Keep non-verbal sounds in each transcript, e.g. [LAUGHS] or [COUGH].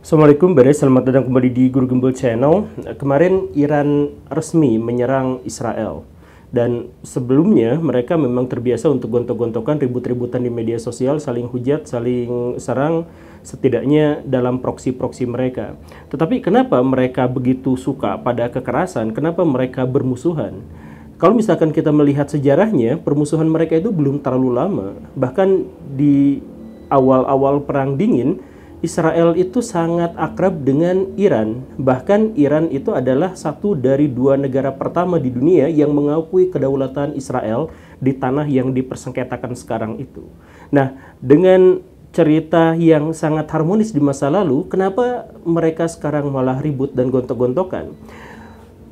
Assalamualaikum Beres, selamat datang kembali di Guru Gembel Channel. Kemarin Iran resmi menyerang Israel. Dan sebelumnya mereka memang terbiasa untuk gontok-gontokan ribut-ributan di media sosial, saling hujat, saling serang, setidaknya dalam proksi-proksi mereka. Tetapi kenapa mereka begitu suka pada kekerasan? Kenapa mereka bermusuhan? Kalau misalkan kita melihat sejarahnya, permusuhan mereka itu belum terlalu lama. Bahkan di awal-awal perang dingin, Israel itu sangat akrab dengan Iran. Bahkan Iran itu adalah satu dari dua negara pertama di dunia yang mengakui kedaulatan Israel di tanah yang dipersengketakan sekarang itu. Nah, dengan cerita yang sangat harmonis di masa lalu, kenapa mereka sekarang malah ribut dan gontok-gontokan?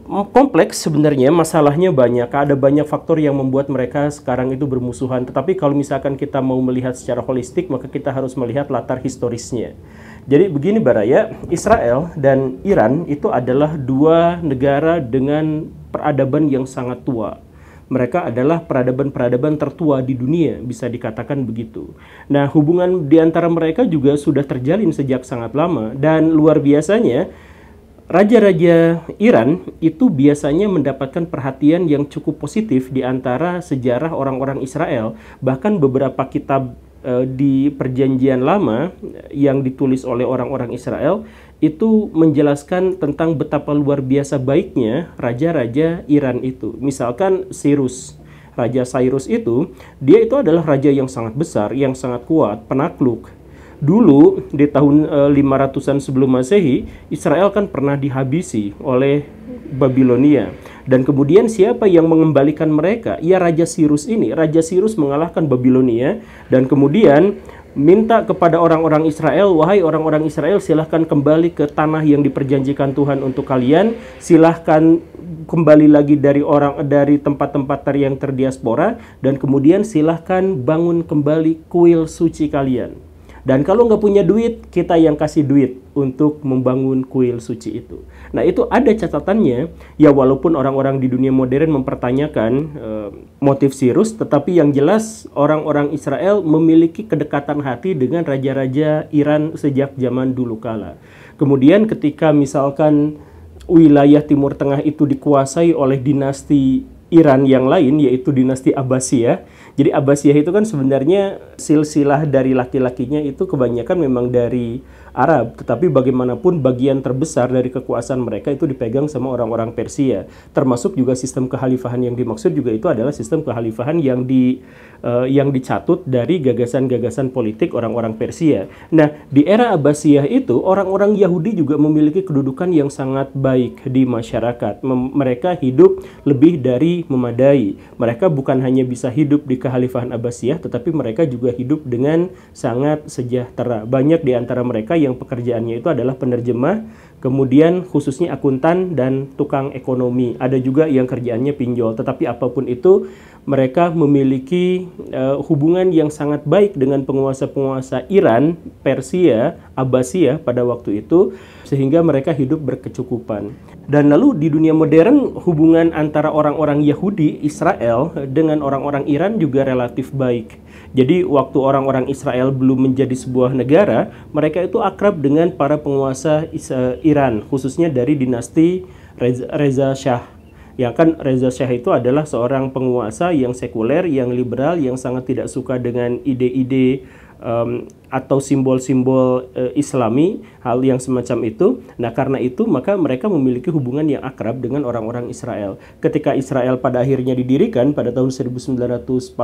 Oh, kompleks sebenarnya masalahnya banyak ada banyak faktor yang membuat mereka sekarang itu bermusuhan tetapi kalau misalkan kita mau melihat secara holistik maka kita harus melihat latar historisnya jadi begini Baraya Israel dan Iran itu adalah dua negara dengan peradaban yang sangat tua mereka adalah peradaban-peradaban tertua di dunia, bisa dikatakan begitu. Nah, hubungan di antara mereka juga sudah terjalin sejak sangat lama, dan luar biasanya, Raja-raja Iran itu biasanya mendapatkan perhatian yang cukup positif di antara sejarah orang-orang Israel. Bahkan beberapa kitab e, di Perjanjian Lama e, yang ditulis oleh orang-orang Israel itu menjelaskan tentang betapa luar biasa baiknya raja-raja Iran itu. Misalkan Cyrus, Raja Cyrus itu, dia itu adalah raja yang sangat besar, yang sangat kuat, penakluk, Dulu di tahun uh, eh, 500-an sebelum Masehi, Israel kan pernah dihabisi oleh Babilonia. Dan kemudian siapa yang mengembalikan mereka? Ya Raja Sirus ini. Raja Sirus mengalahkan Babilonia dan kemudian minta kepada orang-orang Israel, wahai orang-orang Israel silahkan kembali ke tanah yang diperjanjikan Tuhan untuk kalian, silahkan kembali lagi dari orang dari tempat-tempat yang terdiaspora dan kemudian silahkan bangun kembali kuil suci kalian. Dan kalau nggak punya duit, kita yang kasih duit untuk membangun kuil suci itu. Nah itu ada catatannya, ya walaupun orang-orang di dunia modern mempertanyakan e, motif Sirus, tetapi yang jelas orang-orang Israel memiliki kedekatan hati dengan raja-raja Iran sejak zaman dulu kala. Kemudian ketika misalkan wilayah Timur Tengah itu dikuasai oleh dinasti Iran yang lain yaitu dinasti Abbasiyah. Jadi Abbasiyah itu kan sebenarnya silsilah dari laki-lakinya itu kebanyakan memang dari Arab, tetapi bagaimanapun bagian terbesar dari kekuasaan mereka itu dipegang sama orang-orang Persia. Termasuk juga sistem kehalifahan yang dimaksud juga itu adalah sistem kehalifahan yang di uh, yang dicatut dari gagasan-gagasan politik orang-orang Persia. Nah, di era Abbasiyah itu orang-orang Yahudi juga memiliki kedudukan yang sangat baik di masyarakat. Mem mereka hidup lebih dari memadai. Mereka bukan hanya bisa hidup di kehalifahan Abbasiyah, tetapi mereka juga hidup dengan sangat sejahtera. Banyak di antara mereka yang yang pekerjaannya itu adalah penerjemah, kemudian khususnya akuntan dan tukang ekonomi. Ada juga yang kerjaannya pinjol, tetapi apapun itu mereka memiliki uh, hubungan yang sangat baik dengan penguasa-penguasa Iran, Persia, Abbasiyah pada waktu itu sehingga mereka hidup berkecukupan. Dan lalu di dunia modern hubungan antara orang-orang Yahudi Israel dengan orang-orang Iran juga relatif baik jadi waktu orang-orang Israel belum menjadi sebuah negara, mereka itu akrab dengan para penguasa eh, Iran, khususnya dari dinasti Reza, Reza Shah. Ya kan Reza Shah itu adalah seorang penguasa yang sekuler, yang liberal, yang sangat tidak suka dengan ide-ide um, atau simbol-simbol uh, Islami, hal yang semacam itu. Nah, karena itu maka mereka memiliki hubungan yang akrab dengan orang-orang Israel. Ketika Israel pada akhirnya didirikan pada tahun 1948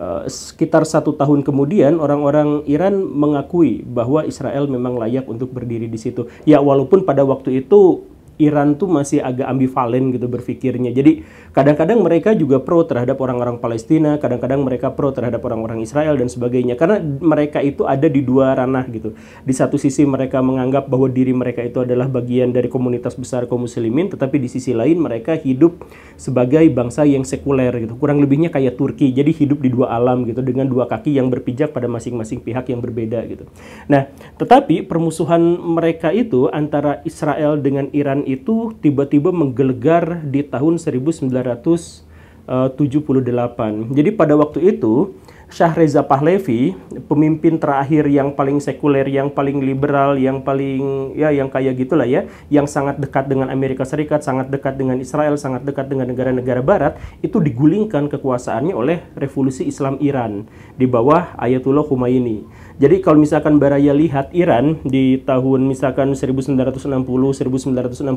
Eh, sekitar satu tahun kemudian orang-orang Iran mengakui bahwa Israel memang layak untuk berdiri di situ. Ya walaupun pada waktu itu Iran tuh masih agak ambivalen gitu berpikirnya. Jadi kadang-kadang mereka juga pro terhadap orang-orang Palestina, kadang-kadang mereka pro terhadap orang-orang Israel dan sebagainya. Karena mereka itu ada di dua ranah gitu. Di satu sisi mereka menganggap bahwa diri mereka itu adalah bagian dari komunitas besar kaum muslimin, tetapi di sisi lain mereka hidup sebagai bangsa yang sekuler gitu. Kurang lebihnya kayak Turki. Jadi hidup di dua alam gitu dengan dua kaki yang berpijak pada masing-masing pihak yang berbeda gitu. Nah, tetapi permusuhan mereka itu antara Israel dengan Iran itu tiba-tiba menggelegar di tahun 1978. Eh, Jadi pada waktu itu Reza Pahlavi, pemimpin terakhir yang paling sekuler, yang paling liberal, yang paling ya yang kayak gitulah ya, yang sangat dekat dengan Amerika Serikat, sangat dekat dengan Israel, sangat dekat dengan negara-negara barat, itu digulingkan kekuasaannya oleh revolusi Islam Iran di bawah Ayatullah Khomeini. Jadi kalau misalkan Baraya lihat Iran di tahun misalkan 1960, 1965,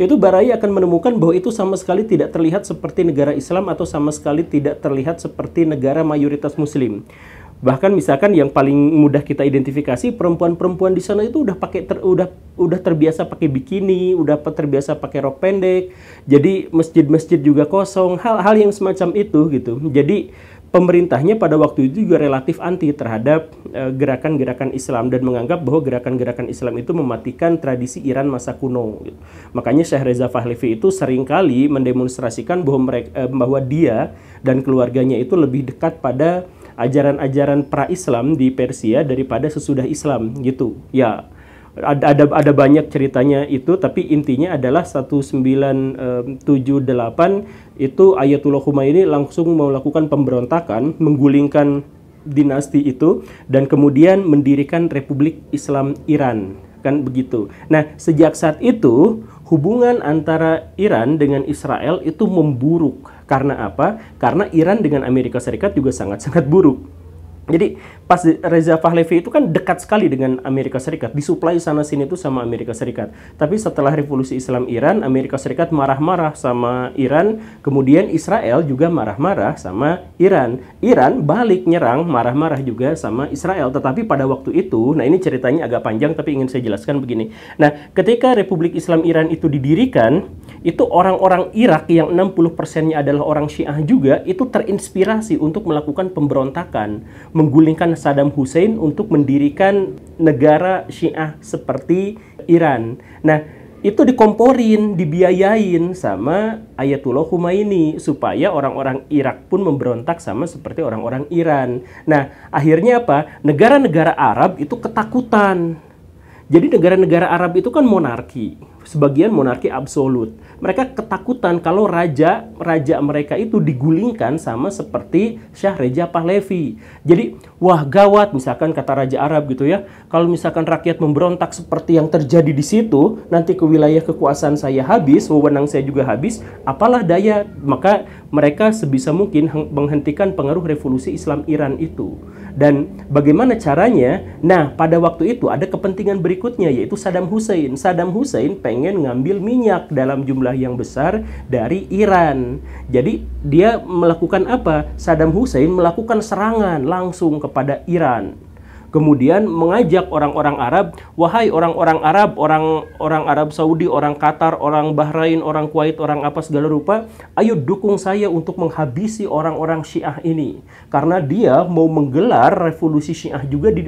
itu Baraya akan menemukan bahwa itu sama sekali tidak terlihat seperti negara Islam atau sama sekali tidak terlihat seperti negara mayoritas muslim. Bahkan misalkan yang paling mudah kita identifikasi perempuan-perempuan di sana itu udah pakai ter, udah udah terbiasa pakai bikini, udah terbiasa pakai rok pendek. Jadi masjid-masjid juga kosong, hal-hal yang semacam itu gitu. Jadi pemerintahnya pada waktu itu juga relatif anti terhadap eh, gerakan-gerakan uh, Islam dan menganggap bahwa gerakan-gerakan Islam itu mematikan tradisi Iran masa kuno. Gitu. Makanya Syekh Reza Fahlevi itu seringkali mendemonstrasikan bahwa mereka uh, eh, bahwa dia dan keluarganya itu lebih dekat pada ajaran-ajaran pra-Islam di Persia daripada sesudah Islam gitu. Ya, ada ada ada banyak ceritanya itu tapi intinya adalah 1978 eh, itu Ayatullah Khomeini langsung melakukan pemberontakan menggulingkan dinasti itu dan kemudian mendirikan Republik Islam Iran kan begitu. Nah, sejak saat itu hubungan antara Iran dengan Israel itu memburuk. Karena apa? Karena Iran dengan Amerika Serikat juga sangat-sangat buruk jadi pas Reza Pahlavi itu kan dekat sekali dengan Amerika Serikat, disuplai sana sini itu sama Amerika Serikat. Tapi setelah revolusi Islam Iran, Amerika Serikat marah-marah sama Iran, kemudian Israel juga marah-marah sama Iran. Iran balik nyerang marah-marah juga sama Israel, tetapi pada waktu itu, nah ini ceritanya agak panjang tapi ingin saya jelaskan begini. Nah, ketika Republik Islam Iran itu didirikan, itu orang-orang Irak yang 60%-nya adalah orang Syiah juga itu terinspirasi untuk melakukan pemberontakan, menggulingkan Saddam Hussein untuk mendirikan negara Syiah seperti Iran. Nah, itu dikomporin, dibiayain sama Ayatullah Khomeini supaya orang-orang Irak pun memberontak sama seperti orang-orang Iran. Nah, akhirnya apa? Negara-negara Arab itu ketakutan jadi negara-negara Arab itu kan monarki, sebagian monarki absolut. Mereka ketakutan kalau raja raja mereka itu digulingkan sama seperti Syah Reja Pahlavi. Jadi wah gawat misalkan kata raja Arab gitu ya. Kalau misalkan rakyat memberontak seperti yang terjadi di situ, nanti ke wilayah kekuasaan saya habis, wewenang saya juga habis, apalah daya. Maka mereka sebisa mungkin menghentikan pengaruh revolusi Islam Iran itu. Dan bagaimana caranya? Nah, pada waktu itu ada kepentingan berikutnya yaitu Saddam Hussein. Saddam Hussein pengen ngambil minyak dalam jumlah yang besar dari Iran. Jadi dia melakukan apa? Saddam Hussein melakukan serangan langsung kepada Iran kemudian mengajak orang-orang Arab, wahai orang-orang Arab, orang orang Arab Saudi, orang Qatar, orang Bahrain, orang Kuwait, orang apa segala rupa, ayo dukung saya untuk menghabisi orang-orang Syiah ini karena dia mau menggelar revolusi Syiah juga di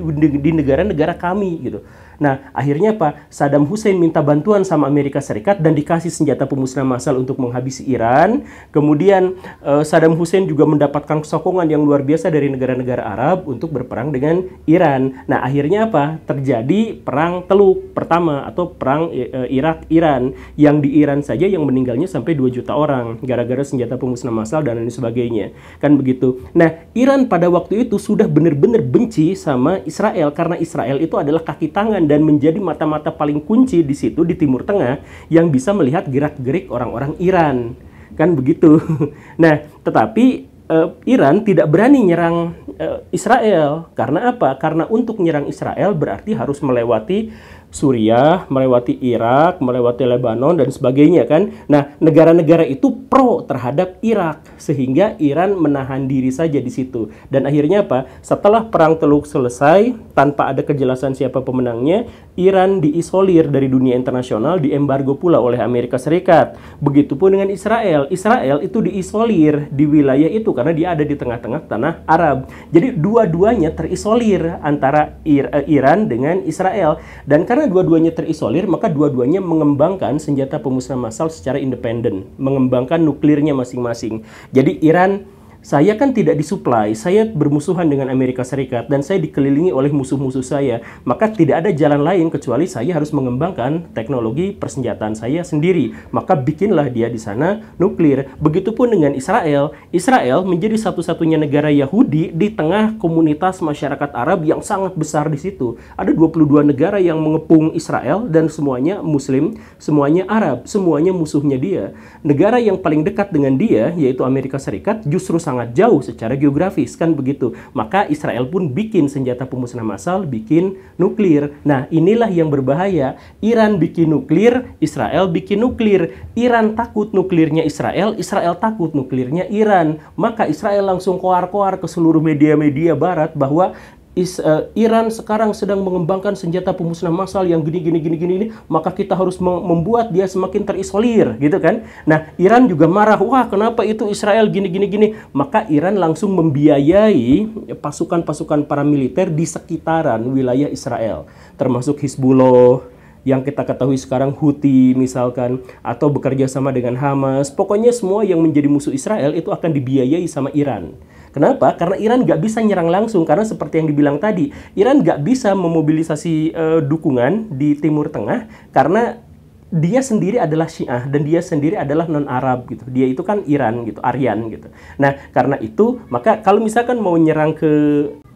negara-negara kami gitu. Nah, akhirnya apa? Saddam Hussein minta bantuan sama Amerika Serikat dan dikasih senjata pemusnah massal untuk menghabisi Iran. Kemudian eh, Saddam Hussein juga mendapatkan sokongan yang luar biasa dari negara-negara Arab untuk berperang dengan Iran. Nah, akhirnya apa? Terjadi perang Teluk pertama atau perang eh, Irak-Iran yang di Iran saja yang meninggalnya sampai 2 juta orang gara-gara senjata pemusnah massal dan lain sebagainya. Kan begitu. Nah, Iran pada waktu itu sudah benar-benar benci sama Israel karena Israel itu adalah kaki tangan dan menjadi mata-mata paling kunci di situ di Timur Tengah yang bisa melihat gerak-gerik orang-orang Iran. Kan begitu. [LAUGHS] Nah, tetapi uh, Iran tidak berani nyerang uh, Israel. Karena apa? Karena untuk nyerang Israel berarti harus melewati Suriah, melewati Irak, melewati Lebanon dan sebagainya kan. Nah, negara-negara itu pro terhadap Irak sehingga Iran menahan diri saja di situ. Dan akhirnya apa? Setelah perang Teluk selesai tanpa ada kejelasan siapa pemenangnya, Iran diisolir dari dunia internasional, diembargo pula oleh Amerika Serikat. Begitupun dengan Israel. Israel itu diisolir di wilayah itu karena dia ada di tengah-tengah tanah Arab. Jadi dua-duanya terisolir antara Iran dengan Israel. Dan kan karena dua-duanya terisolir, maka dua-duanya mengembangkan senjata pemusnah massal secara independen, mengembangkan nuklirnya masing-masing. Jadi Iran saya kan tidak disuplai, saya bermusuhan dengan Amerika Serikat dan saya dikelilingi oleh musuh-musuh saya. Maka tidak ada jalan lain kecuali saya harus mengembangkan teknologi persenjataan saya sendiri. Maka bikinlah dia di sana nuklir. Begitupun dengan Israel. Israel menjadi satu-satunya negara Yahudi di tengah komunitas masyarakat Arab yang sangat besar di situ. Ada 22 negara yang mengepung Israel dan semuanya muslim, semuanya Arab, semuanya musuhnya dia. Negara yang paling dekat dengan dia yaitu Amerika Serikat justru sangat sangat jauh secara geografis kan begitu. Maka Israel pun bikin senjata pemusnah massal, bikin nuklir. Nah, inilah yang berbahaya. Iran bikin nuklir, Israel bikin nuklir. Iran takut nuklirnya Israel, Israel takut nuklirnya Iran. Maka Israel langsung koar-koar ke seluruh media-media barat bahwa Is, uh, Iran sekarang sedang mengembangkan senjata pemusnah massal yang gini gini gini gini ini, maka kita harus membuat dia semakin terisolir, gitu kan? Nah, Iran juga marah, wah kenapa itu Israel gini gini gini? Maka Iran langsung membiayai pasukan-pasukan paramiliter di sekitaran wilayah Israel, termasuk Hizbullah, yang kita ketahui sekarang Houthi misalkan atau bekerja sama dengan Hamas. Pokoknya semua yang menjadi musuh Israel itu akan dibiayai sama Iran. Kenapa? Karena Iran nggak bisa nyerang langsung karena seperti yang dibilang tadi, Iran nggak bisa memobilisasi uh, dukungan di Timur Tengah karena dia sendiri adalah Syiah dan dia sendiri adalah non Arab gitu. Dia itu kan Iran gitu, Aryan gitu. Nah, karena itu maka kalau misalkan mau nyerang ke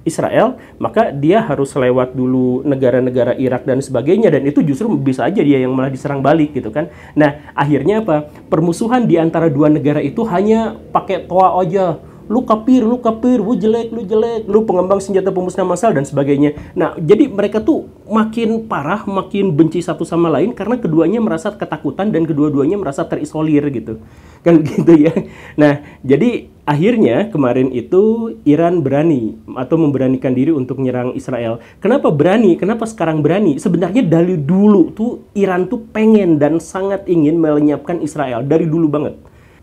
Israel, maka dia harus lewat dulu negara-negara Irak dan sebagainya dan itu justru bisa aja dia yang malah diserang balik gitu kan. Nah, akhirnya apa? Permusuhan di antara dua negara itu hanya pakai toa aja lu kapir, lu kapir, lu jelek, lu jelek, lu pengembang senjata pemusnah massal dan sebagainya. Nah, jadi mereka tuh makin parah, makin benci satu sama lain karena keduanya merasa ketakutan dan kedua-duanya merasa terisolir gitu. [LAUGHS] Kan gitu ya. Nah, jadi akhirnya kemarin itu Iran berani atau memberanikan diri untuk menyerang Israel. Kenapa berani? Kenapa sekarang berani? Sebenarnya dari dulu tuh Iran tuh pengen dan sangat ingin melenyapkan Israel dari dulu banget.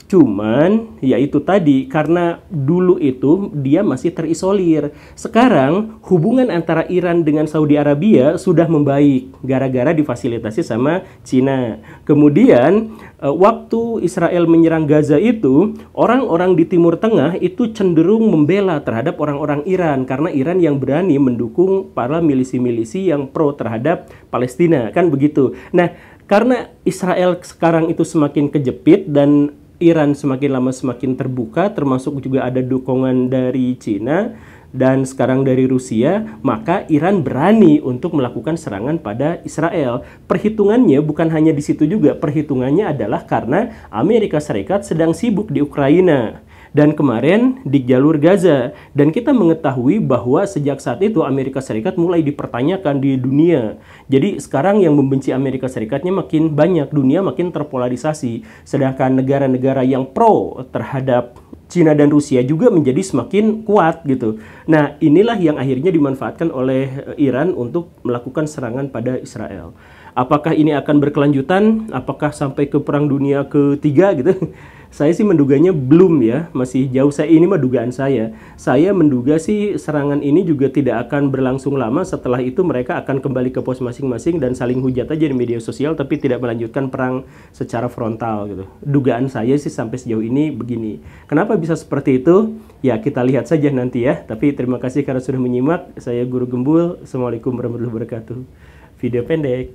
Cuman yaitu tadi karena dulu itu dia masih terisolir. Sekarang hubungan antara Iran dengan Saudi Arabia sudah membaik gara-gara difasilitasi sama Cina. Kemudian eh, waktu Israel menyerang Gaza itu orang-orang di Timur Tengah itu cenderung membela terhadap orang-orang Iran karena Iran yang berani mendukung para milisi-milisi yang pro terhadap Palestina kan begitu. Nah, karena Israel sekarang itu semakin kejepit dan Iran semakin lama semakin terbuka, termasuk juga ada dukungan dari Cina dan sekarang dari Rusia, maka Iran berani untuk melakukan serangan pada Israel. Perhitungannya bukan hanya di situ juga, perhitungannya adalah karena Amerika Serikat sedang sibuk di Ukraina dan kemarin di jalur Gaza. Dan kita mengetahui bahwa sejak saat itu Amerika Serikat mulai dipertanyakan di dunia. Jadi sekarang yang membenci Amerika Serikatnya makin banyak, dunia makin terpolarisasi. Sedangkan negara-negara yang pro terhadap Cina dan Rusia juga menjadi semakin kuat gitu. Nah, inilah yang akhirnya dimanfaatkan oleh Iran untuk melakukan serangan pada Israel. Apakah ini akan berkelanjutan? Apakah sampai ke Perang Dunia ketiga gitu? [LAUGHS] Saya sih menduganya belum ya, masih jauh. Saya ini mah dugaan saya. Saya menduga sih serangan ini juga tidak akan berlangsung lama. Setelah itu mereka akan kembali ke pos masing-masing dan saling hujat aja di media sosial, tapi tidak melanjutkan perang secara frontal gitu. Dugaan saya sih sampai sejauh ini begini. Kenapa bisa seperti itu? Ya kita lihat saja nanti ya. Tapi terima kasih karena sudah menyimak. Saya Guru Gembul. Assalamualaikum warahmatullahi wabarakatuh. Video pendek.